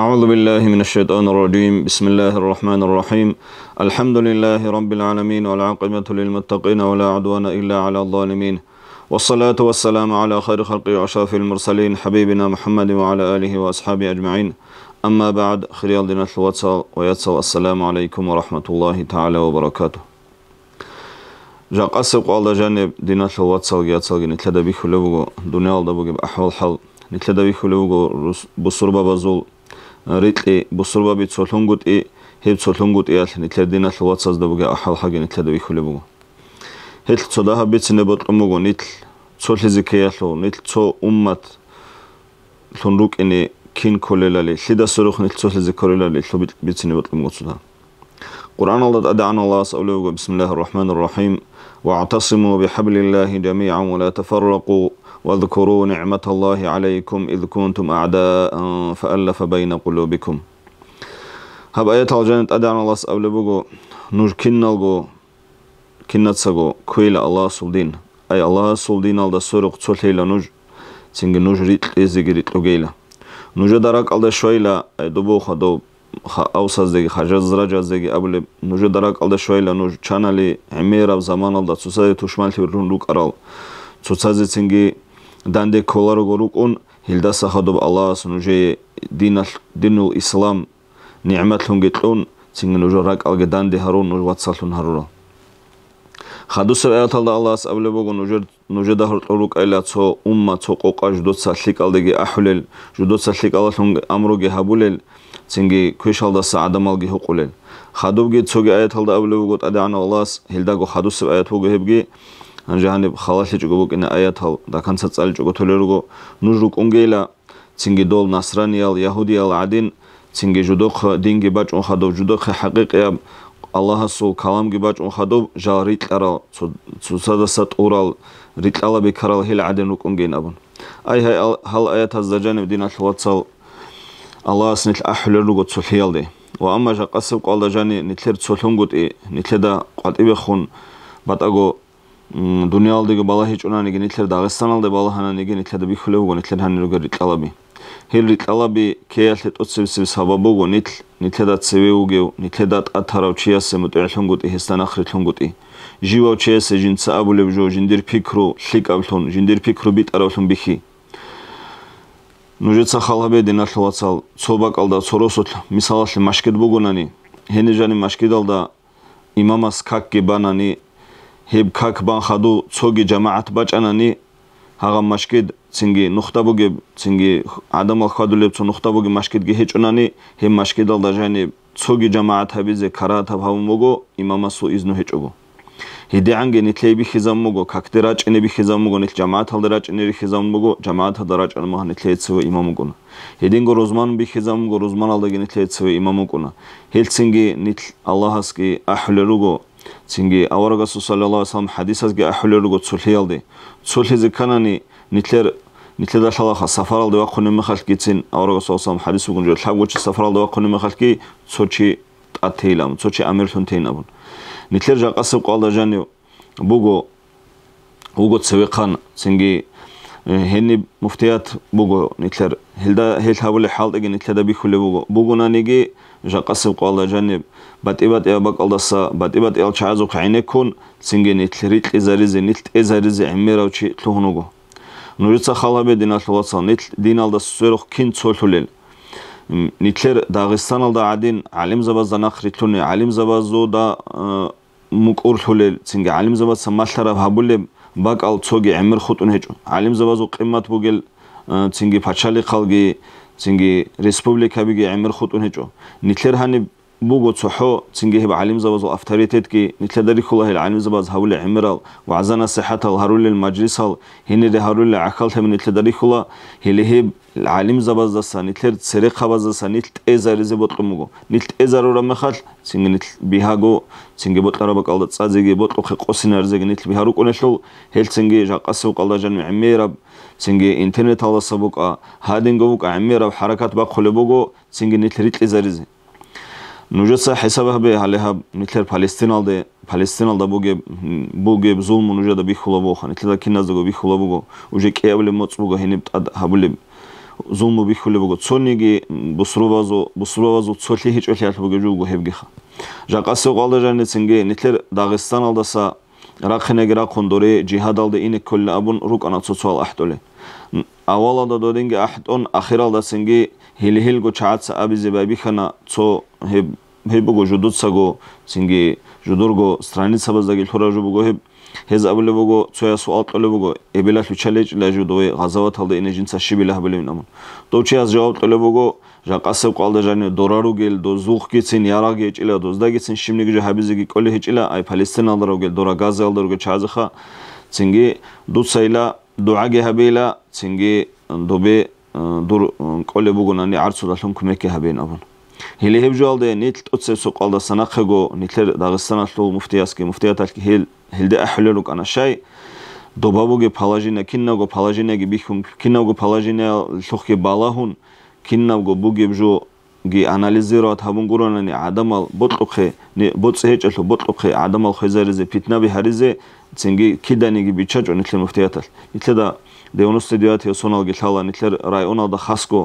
أعوذ بالله من الشيطان الرجيم بسم الله الرحمن الرحيم الحمد لله رب العالمين والعاقبة للمتقين ولا عدوان إلا على الظالمين والصلاة والسلام على خير خلق وأشرف المرسلين حبيبنا محمد وعلى آله وأصحابه أجمعين أما بعد خلال دينة الواتساب ويتسو السلام عليكم ورحمة الله تعالى وبركاته جاق أسبق الله جانب دينة الواتساب يتسال نتلدى بيخلوغو دنيا الله أحوال حال نتلدى بيخلوغو بصربة بزول ритли бусурбаби цолхонгут и хев цолхонгут ял нитлердина лугацаз дабуга ахал хаги нитледу ихулебугу хел цодаха бицне ботлумугу нитл цолхизикеялу нитл цо уммат лунрук ини кин колелали лида сурух нитл цолхизикорелали лубит бицне ботлумугу цуда Qur'an алда адан Аллах савлевугу бисмиллахир рахманир рахим واعتصموا بحبل الله جميعا ولا تفرقوا واذكروا نعمة الله عليكم إذ كنتم أعداء فألف بين قلوبكم هب آيات الجنة أدعنا الله سأبل بقو نور كنا لغو كنا تسغو كويل الله سلدين أي الله سلدين على سورق تسليل نور تنجي نور ريت إزيغي ريت لغيلا نور دارك على شويلا أي دبوخ دوب აუსაზდეგი ხაჟაზრაჯაზდეგი აბლე ნუჟე დარაკალდაშველა ნუჟ ჩანალი ემერავ ზამანალდა ცუსაზე თუშმალთი რუნ ლუკარალ ცუსაზე ცინგი დანდე ქოლა როგორ უკუნ ჰილდა სახადობ ალას ნუჟე დინა დინულ ისლამ ნიამათ ლუნგი ტუნ ცინგი ნუჟე რაკალგე დანდე ჰარონ ნუჟ ვაცალუნ ჰარონ ხადოსა ვეათალდა ალას აბლებოგონ უჟერ ნუჟედა ხორუკელაცო უმმა წოყოყაშ დოცა ხლიკალდეგი აჰულელ ჟუდოცა ხლიკალასონ ამროგე ჰაბულელ ცინგი ქეშალდა საადამალგი ჰუყულელ ხადოგი წოგი აეთალდა აბლებოგო ტადანო ალას ჰელდაგო ხადოსა ვეათოგე ჰებგი ანჟანი ხალასე ჯუგობოკინა აეთალ დაკანცა წალი ჯუგოთელერგო ნუჟრუ კონგელა ცინგი დოლ ნასრანიალ იაჰუდიალ ადინ ცინგი ჟუდო დინგი ბაჭონ ხადო ჟუდო ხაყიყია ალაჰასო ქალამგი ბაჭუნ ხადო ჟარი ყარა ცუსადასა ტურალ რიტალაბი ქარალ ჰელ ადენ უკუნ გენაბუნ აი ჰაი ჰალ აიათ აზაჯანევ დინა ლვაცალ ალაჰას ნილ აჰლუ რუგო ცულჰიალდი ვა ამა ჟა ყასებ ყალდა ჟანი ნილთერ ცულჰუნგუტი ნილთედა ყალტიბე ხუნ ბატაგო დუნიალდი გბალაჰი ჭუნანი გენილთერ დაღესტანალდე ბალაჰანანი გენილთედა ბიხლევუ გონილთერ ჰანი რუგო რიტალაბი ჰილი კალაბი ქეალე ტოცევსი საბაბოგონით ნითედა ცევეუგევ ნითედა ტათარავ ჩიასე მოტერლონგუტი ჰესთანახრი თონგუტი ჟივო ჩიასე ჯინცა აბულებ ჟო ჯინდირ ფიქრო ლიკავთონ ჯინდირ ფიქრო ბიტაროთონ ბიხი ნუჟეცა ხალაბე დენახლვაცალ ცობაკალდა ცოროსოთ მისალაშე მაშკედბოგონანი ჰენეჟანი მაშკედალდა იმამას ქაკ გებანანი ჰებ ქაკ ბანხადუ ცოგი ჯამაათ ბაჭანანი ჰაღა მაშკედ ცინგი ნუხტაბოგე ცინგი ადამალ ხვადულებ ცო ნუხტაბოგე მაშკედ გეჰეჭონანი ჰემ მაშკედალ დაჟანი ცოგი ჯამაათაბი ზე ქარათაბ ჰავ მოგო იმამასო იზნუ ჰეჭოგო ჰიდე ანგე ნითლეიბი ხიზამ მოგო ქაქდერა ჭინები ხიზამ მოგო ნით ჯამაათალ დარა ჭინერი ხიზამ მოგო ჯამაათა დარა ჭან მოჰ ნითლეიცო იმამოგონ ჰედინგო როზმან ბი ხიზამ მოგო როზმან ალ დაგე ნითლეიცო იმამოგონ ჰელცინგი ნით ალლაჰასკი აჰლურუგო ცინგი ავარგასო სალალა სალამ ჰადისასგე აჰლურუგო ცულჰიალდი სულჰიზე კანანი ნიტლერ ნიტლედა შალახა საფარალდე ვახონე მეხალკი წინ ავრაგოს ავსამ ჰადის უგუნჯო ლაგუჩი საფარალდე ვახონე მეხალკი ცოჩი ტათეილამ ცოჩი ამერლონ თეინაბუნ ნიტლერ ჟაყასე ყალდაჟანი ბუგო უგო ცევეყან სინგი ჰენი მუფტიათ ბუგო ნიტლერ ჰელდა ჰელჰაბული ჰალტეგი ნიტლედა ბიხულე ბუგო ბუგონანიგი ჟაყასე ყალდაჟანი ბატიბატი აბაკალდასა ბატიბატი ალჩაზო ხაინეკონ სინგენით რიყი ზარიზენით ეზარიზე ემერავჩი თუნუგო ნურიცა ხალაბედი ნახლოცა ნით დინალდა სვეროხ კინ ცოლულენ ნითლერ დაღესტანალდა ადინ ალიმზაბაზდან ახრითუნი ალიმზაბაზო და მუკურთულელ სინგე ალიმზაბაზ სამალთარა ბაბულე ბაკალ ცოგი ემერ ხუტუნ ეჭო ალიმზაბაზო ყიმათ ბუგელ სინგე ფაჩალი ხალგი სინგე რესპუბლიკა ბიგი ემერ ხუტუნ ეჭო ნითლერ ჰანი بوغوتسوحو تسنجيه بعلم زباز وافتريتت كي نتلا داري خلاه العلم زباز هاول عمرال وعزانا صحة الهارول للمجلس هال هنا دي هارول لعقال تامي نتلا داري خلا هليه العلم زباز دسا نتلا تسري خباز دسا نتلا تأزاري زبوت قموغو نتلا تأزارو رمخال تسنجي نتلا بيهاجو تسنجي بوت لارو بقال دسا زيجي بوت وخي قوسين ارزيج نتلا بيهارو كونشل هل تسنجي جاق اسو قال دجان معميراب تسنجي انترنت هالا سبوك هادنگووك عميراب حركات باق خلبوغو تسنجي نتلا ريتل ازاريزي нужется хесабабе алеха митлер палестиналде палестиналда буге буге зулму нужа да бихлобо хан итла киназго бихлобо уже кевле моцбуга хенеп тад хабле зулму бихлобо цониги бусровазо бусровазо цохли хичвели албуге жугу хевгиха жакасо квалдажане цинге нитлер дагыстан алдаса рахнеги рахондоре джихад алде ине кулла абун рукана цоцвал ахтоле авалада додинге ахтон ахиралда цинге ჰელი ჰელგო ჩაცა აბიზება ბიხანა ცო ჰებოგო ჟუდოცაგო სინგი ჟუდორგო სტრანიცაბაზა გილხორაჟუბოგო ჰებ ჰეზ აბლებოგო ცოა სუ ალტლებოგო ებელას უჩალეჭლა ჟუდოე ღაზავათალ და ინეჯინცა შიბილა ჰბლევნამონ დო ჩიას ჟავტლებოგო ჟაყასევ ყალდაჟანი დორარუგელ დო ზუხკიცინ იარაგეჭილა დო ზდაგიცინ შიმნიგჟა ჰაბიზიგი კოლეჭილა აი ფალესტინალდაროგელ დორა გაზალდაროგე ჩაზახა სინგი დუცაილა დუაგე ჰბილა სინგი ნდუბე დურ კოლებ უგონანი არც უდა თუმ ქმეკე ჰაბენავონ ჰილი ჰებჟალდე ნიტ ტოცებს უყალდა სანახეგო ნიტლერ დაღესტანას ლულ მუფტიასკი მუფტიათალკი ჰილ ჰილდე აჰლულუ კანა შაი დობაბოგე ფალაჟინა კინნაგო ფალაჟინეგი ბიხუმ კინნაგო ფალაჟინა ლოხი ბალაჰუნ კინნაგო ბუგებჟო გი ანალიზირავთ აბუნგურანანი ადამალ ბოტყე ბოცეჭელო ბოტყე ადამალ ხეზერეზე ფიტნაბი ჰარიზე ცენგი ქიდანიგი ბიჩაჭონი თლემოფთიათალ ითლე და დეონოსტედიათი ოსონალგი თალანი თლე რაიონალ და ხასკო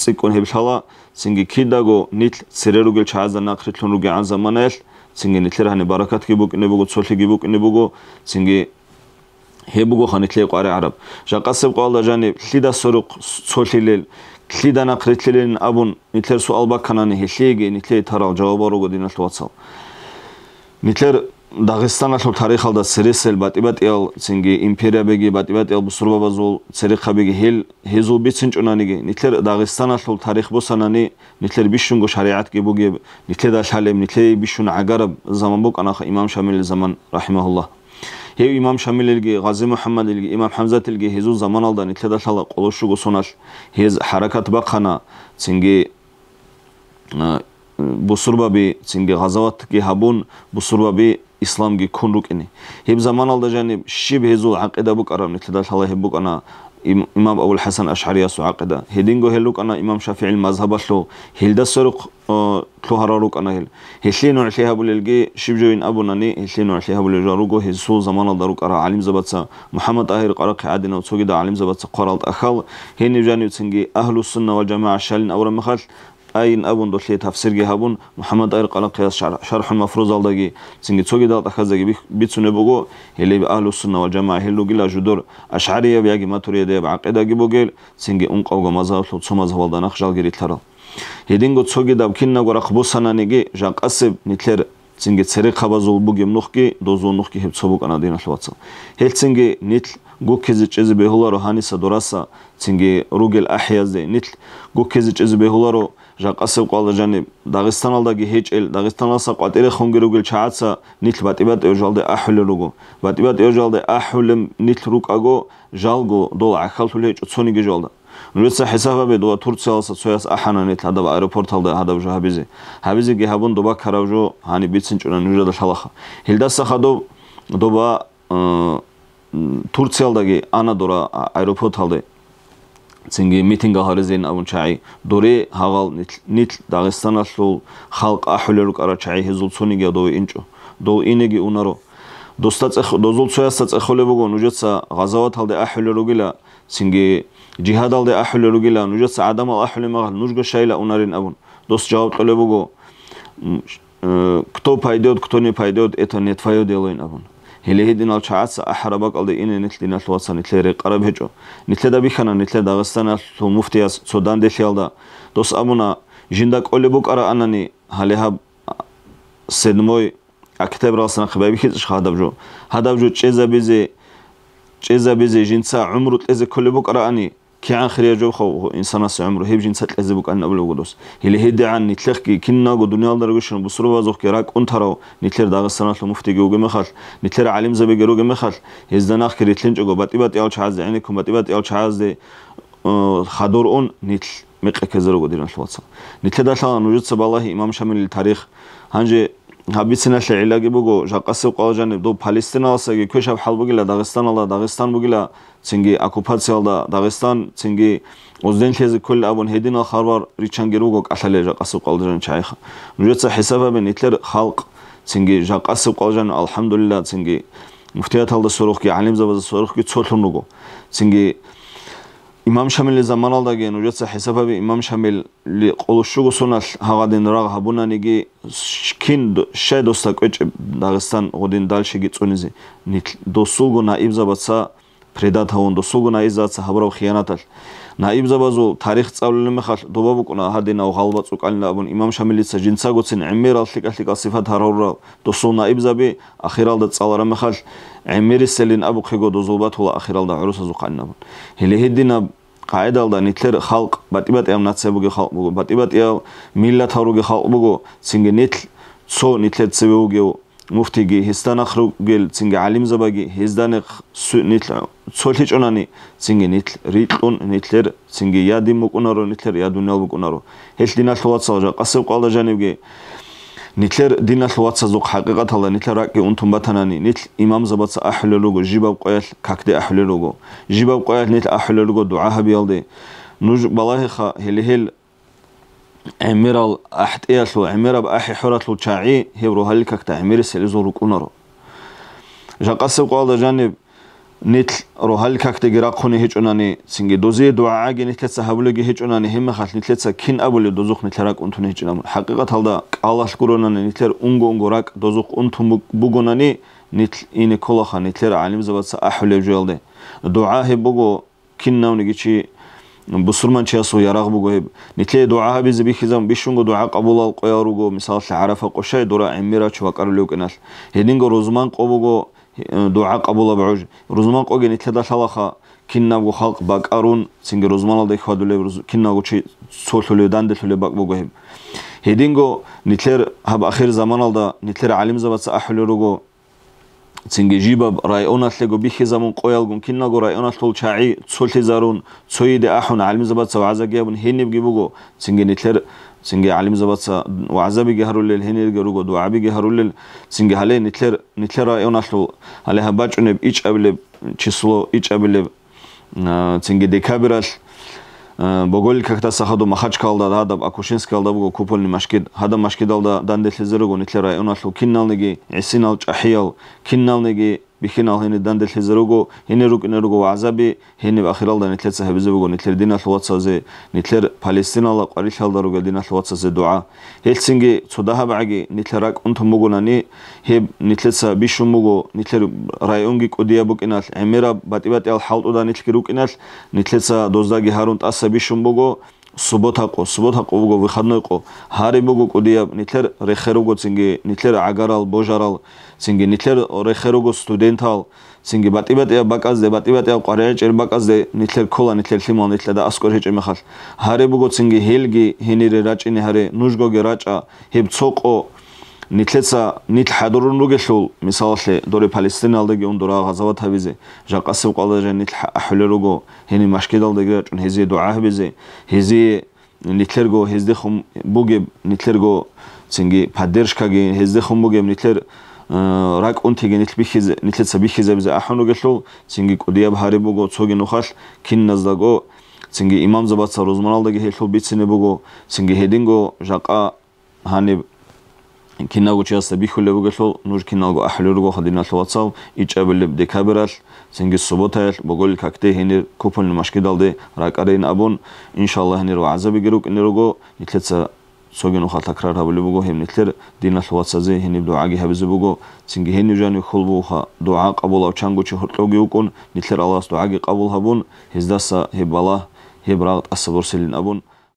ციკონი ბიშალა ცენგი ქიდაგო ნილ ცერერუგელ ჩაზანა ხრითლონუგე ანზამანელ ცენგი ნილ რანი ბარაკატგი ბუკინებუგო ცოლიგი ბუკინებუგო ცენგი ჰებუგო ხანი თლე ყარე არაბ ჟაყასებ ყალდა ჟანი ლიდა სორუ ცოლილელ ხლიდან აფრეთლელენ აბონ ნიტლერსო ალბაკანანი ჰეშიგი ნიტლე თარალ ჯავაბა როგორ დინასტოვაცალ ნიტლერ დაღესტანაშო თარიხალდა სერესელ ბატიბატიალ ცინგი იმფერიაბეგი ბატიბატიალ ბსურბაბაზულ ცერეხაბეგი ჰელ ჰეზუბი ცინჭუნანიგი ნიტლერ დაღესტანაშო თარიხ ბოსანანი ნიტლერ ბიშუნგო შარიათ გებუგი ნიტლედა შალემ ნიტლე ბიშუნ აგარ ზამანბო კანახა იმამ შამილი ზამან რაჰიმაჰულლაჰ ე იმამ შამილელგი ღაზი მუჰამმადელგი იმამ ჰამზათელგი ჰეზუ ზამანალდან ითლადალა ყოლოშუ გოსონაშ ჰეზ ჰარაკათ ბაყანა ცინგი ბუსურბაბი ცინგი ღაზავათ კი ჰაბუნ ბუსურბაბი ისლამგი ქუნრუკინი ჰებ ზამანალდა ჟანი შიბ ჰეზუ აყედაბუ ყარამ ითლადალა ჰებუკანა imam abul hasan ash'ariya su aqida hidingo heluk ana imam shafi'i mazhaba slo hilda suruq tlo hararuk ana hil hislinu ashihab lilgi shibjoin abunani hislinu ashihab liljarugo hisu zamana daruk ara alim zabatsa muhammad ahir qaraq adina utsugida alim zabatsa qaral akhal hini jani utsingi ahlu sunna wal jamaa shalin awra makhal აი ნაბონ დოშლე თავსერგე ჰაბონ მუჰამად აი ყალაქიას შარჰულ მაფრუზალდაგი წინი ცოგი და ახაზაგი ბიცუნებოგო ელე ალუ სუნა ვალ ჯამაა ჰელუგი ლა ჯუდურ აშარია ვიაგი მათურია დე აყედაგი ბოგელ წინი უნყავგო მაზავლო ცომა ზავალდან ახშალგერი თარო ედინგო ცოგი და ქინნაგორა ხბოსანანიგი ჟანყასე ნითლერ წინი წერე ხაბაზულ ბოგი მნოხკი დოზონუხკი ჰებ ცობოკანა დინა ხლვაცო ჰელ წინი ნითლ გუქეზი ჭეზი ბეჰულარო ჰანისა დორასა წინი რუგელ აჰიაზე ნითლ გუქეზი ჭეზი ბეჰულარო ჟაყასევ ყალაჟანი დაღესტანალდაგი ჰეჭელ დაღესტანალსა ყატირე ხონგერუგელ ჩააცა ნით ბატიბატე ოჟალდე აჰულურუგო ბატიბატე ოჟალდე აჰულემ ნით რუკაგო ჟალგო დოლა ახალთული ჭუცონი გეჟალდა როცა ჰესაბაბე დოა თურცელსა ცოიას აჰანანეთ ადავ აეროპორტალდა ადავ ჟაბიზი ჰაბიზი გეჰაბონ დობა ქარავჟო ჰანი ბიცინ ჭუნან ნუჟადა შალახა ჰილდა სახადო დობა თურცელდაგი ანადორა აეროპორტალდე цинги митинга харизен абу чай дуре хавал нит дагыстан асу халк ахлеру кара чай хезулцуни гадо инчо до инеги унаро доста цех дозулцуяс цехолебогон уджаца газават алде ахлеру гила цинги джихад алде ахлеру гила уджаца адам ахле мага нужга шайла унарин абун дост жавап толебого кто пайдет кто не пайдет это не твое дело инабун ჰილეჰიდინალ ჩაას აჰრაბაკალდი ინენიტლინას ლოსანი თლერე ყარაბეჭო ნითლედა ბიხანა ნითლე დაღესტანას თუ მუფტიას ცოდანდეშალდა დოს ამუნა ჟინდა კოლებო ყარაანანი ჰალეჰა სენმოი აქტებრალსან ხბები ხიც ხადაბჯო ჰადაბჯო ჭეზაბიზე ჭეზაბიზე ჟინცა უმრუ ტეზე კოლებო ყარაანი كان خير جو خو انسان اس عمره هيج انسان قزب كان نبل غدوس هل هدا عن نتلخ كي كنا غو دنيا دار غشن بصرو وازو كي راك اون تارو نتلر داغ سنه لو مفتي غو غي مخال نتلر عالم زبي غرو غي مخال هز دناخ كي رتلن جو باتي باتي او شاز يعني كوم باتي باتي او شاز دي خادور اون نتل مقه كزرو غو ديرن لواتس نتلر دا شان نوجد سب الله امام شامل التاريخ هانجي აბიცინა შეიძლება გიბუგო ჟაკასი ყალჟანი დო ფალესტინალსა კი ქეშა ხალბუგილა დაღესტანალა დაღესტან ბუგილა ცინგი აკუპაციალდა დაღესტან ცინგი ოზდენ შეზი ქოლ აბონ ჰედინა ხარვარ რიჩანგერუგო კალალე ჟაკასი ყალჟანი ჩაიხა ნუჯაცა ჰესაბაბე ნიტლერ ხალყ ცინგი ჟაკასი ყალჟანი ალჰამდულილა ცინგი მუფტიათალდა სოროხკი ალიმზაბაზა სოროხკი ცოთლუნუგო ცინგი იმამ შამილი ზამანალ დაგენ უჯეთ სა ჰესაბები იმამ შამილი ყოლუშუ გუსუნალ ჰაღადენ რაღ ჰაბუნან იგი შქინ შე დოსა კვეჭე დაღესტან ღოდინ დალში გიწუნიზი ნით დოსულ გუნა იბზაბაცა ფრედათა უნდო სულ გუნა იზაცა ჰაბრავ ხიანათალ ნაიბზაბაზო თარიხ წავლილი მახალ დობაბუკნა ჰადენა ოღალბაცო კალინაბონ იმამ შამილიცა ჯინცაგოცინ ემერ ალშიკალი კასიფათ ჰარორა დოსო ნაიბზაბი ახირალდა წალარა მახალ ემერი სელინ აბუ ხეგო დოზულბათულა ახირალდა ჰაროსაზო ხანნაბონ ჰელეჰედინა ყაედალდა ნიტლერ ხალკ ბატიბატი ამ ნაცებოგე ხალკ ბატიბატი მილათავროგე ხალკ ბუგო სინგენეთ ცო ნიტლეთ ცებოგეო муфтиги хестанахругел цинге алимзабаги хезданек сунит цолечонани цинге нит ритлун нитлер цинге яди мукунаро нитлер ядунал мукунаро хелдиналхуатсажа касев квалажанивге нитлер диналхуатсазу хакыкатала нитлер раки унтумбатанани нит имамзабатса ахлелуго жибав кваял какде ахлелуго жибав кваял нит ахлелуго дуа хабиалди нуж балахиха хелехель эмирал ахтиасу эмираб ахи хуратлу чаи хевро халкакта эмири селизору кунаро жакасев квалда жанни нит ро халкакта гиракхуни хечунани синги дозе дуа генитле сахаблуги хечунани хемме хал нитле ца кин абули дозух нитле рак унтуни хечунам хакыкат алда калаш куронани нитлер унгонго рак дозух унтум бугонани нит ине колохани нитлер алим завадса ахуле жолде дуа хе буго кин навни гичи بصرمان شاسو يا رغبو غي نتلي دعاء بيز بيخزام بيشونغو دعاء قبول القيارو غو مثال عرفة قشاي دورا عميرا شوكار لوك نال هدينغو روزمان قبو غو دعاء قبول بعوج روزمان قوغي نتلي دا شلاخا كيننا غو خلق باكارون سنغي روزمان لدي خوادو لي كيننا غو چي سوثو لي دان دلو لي باك بو غيب هدينغو نتلي هب آخر زمان لدى نتلي عالم زبات سأحلو رو цинги жиба районаллего бихизамун қоялгун киннаго районалтул чаи цулхизарун цуиде ахун алимзабатса вазагиябун хинибгибуго цинги нитлер цинги алимзабатса вазабиги харуллел хиниргеруго дуабиги харуллел цинги хале нитлер нитлер районалтул алеха бачунеб ичабилеб число ичабилеб цинги декабирал Э, боголь как-то сахадо махачкалда да да акушинскалда бу купольни машкед хада машкедалда дандетлезе рогонитле районалу киннални ги эсинал чахиал киннални ги михинал хене дандэлхэзэрого хенерукнэрого азаби хене вахралдан этлэцэ хэбэзэвого нэтлэр динаслуатсазэ нэтлэр палестиналла квалишалдаруга динаслуатсазэ дуа хэлцинги цудахабаги нэтлэрак унтумугунани хэб нэтлэцэ бишумуго нэтлэр районги кудиабукинал эмера батибатял халтудан нэтлэрукинал нэтлэцэ доздаги харунтасэ бишумуго субботако субботако уго выходной ко харимуго кудиаб нэтлэр рехэрого цинги нэтлэр агарал божарал სინგი ნიტლერ ორეხე როგორ სტუდენტალ სინგი ბატიბატია ბაკაზე ბატიბატია ყარია ჭერ ბაკაზე ნიტლერ ქოლა ნიტლერ ლიმონ ნიტლერ და ასკორე ჭემი ხალ ჰარე ბუგო სინგი ჰელგი ჰენირე რაჭინი ჰარე ნუშგოგე რაჭა ჰებ ცოყო ნიტლეცა ნიტ ჰადურუნ როგე შულ მისალალე დორე პალესტინალდე გე უნდო რა ღაზავა თავიზე ჟაყასევ ყალაჟე ნიტ ჰაჰლე როგო ჰენი მაშკედალდე გე რაჭუნ ჰეზე დუა ჰებეზე ჰეზე ნიტლერ გო ჰეზდე ხუმ ბუგე ნიტლერ გო სინგი ფადერშკაგე ჰეზდე ხუმ ბუგე ნიტლერ რა კონტიგენ ითბიხიზე ნიცეცა ბიხიზებზე ახანუ გეშლო ცინგი კუდია ბარებოგო ცოგი ნოხალ ქინნაც დაგო ცინგი იმამ ზაბაცა როზმანალდაგი ჰეშლო ბიცინებოგო ცინგი ჰედინგო ჟაყა ჰანი ქინნაგო ჩასა ბიხულებო გეშლო ნურ ქინნაგო ახლურგო ხადინალო ვაცა იჭებელებ დეკაბრალ ცინგი სუბოთაელ მოგოლ ქაქტე ჰენი კუპონ ნუ მაშკედალდე რაკარენ აბონ ინშალლა ჰენი რო აზაბი გერო კინეროგო ნიცეცა სოგენო ხალთა ქრარავლი ბუგო ჰემნეთლერ დინასოვაცაზე ჰენიბ დუაგი ჰაბზე ბუგო წინგი ჰენიჟანი ხოლბუ ხა დუა ყაბულავ ჩანგუჩი ხორტოგი უკონ ნითლერ ალას დუაგი ყაბულ ჰაბონ ჰეზდასა ჰებალა ჰებრაღ ასაბორსელინაბონ